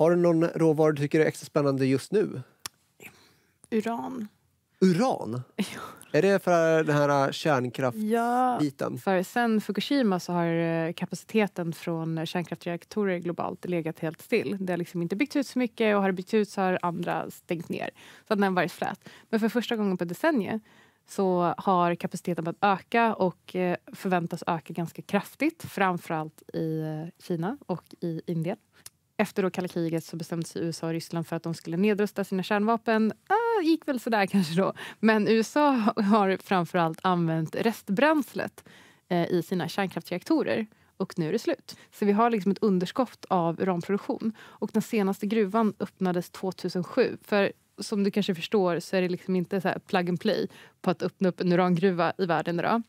Har du någon råvara du tycker är extra spännande just nu? Uran. Uran? Är det för den här äh, kärnkraftsbiten? Ja, för sen Fukushima så har äh, kapaciteten från kärnkraftsreaktorer globalt legat helt still. Det har liksom inte byggts ut så mycket och har det byggts ut så har andra stängt ner. Så att den har varit flät. Men för första gången på decennier så har kapaciteten börjat öka och äh, förväntas öka ganska kraftigt. framför allt i Kina och i Indien. Efter då kalla kriget så bestämde sig USA och Ryssland för att de skulle nedrusta sina kärnvapen. Ah, gick väl sådär kanske då. Men USA har framför allt använt restbränslet eh, i sina kärnkraftsreaktorer och nu är det slut. Så vi har liksom ett underskott av uranproduktion. Och den senaste gruvan öppnades 2007. För som du kanske förstår så är det liksom inte så plug and play på att öppna upp en urangruva i världen idag.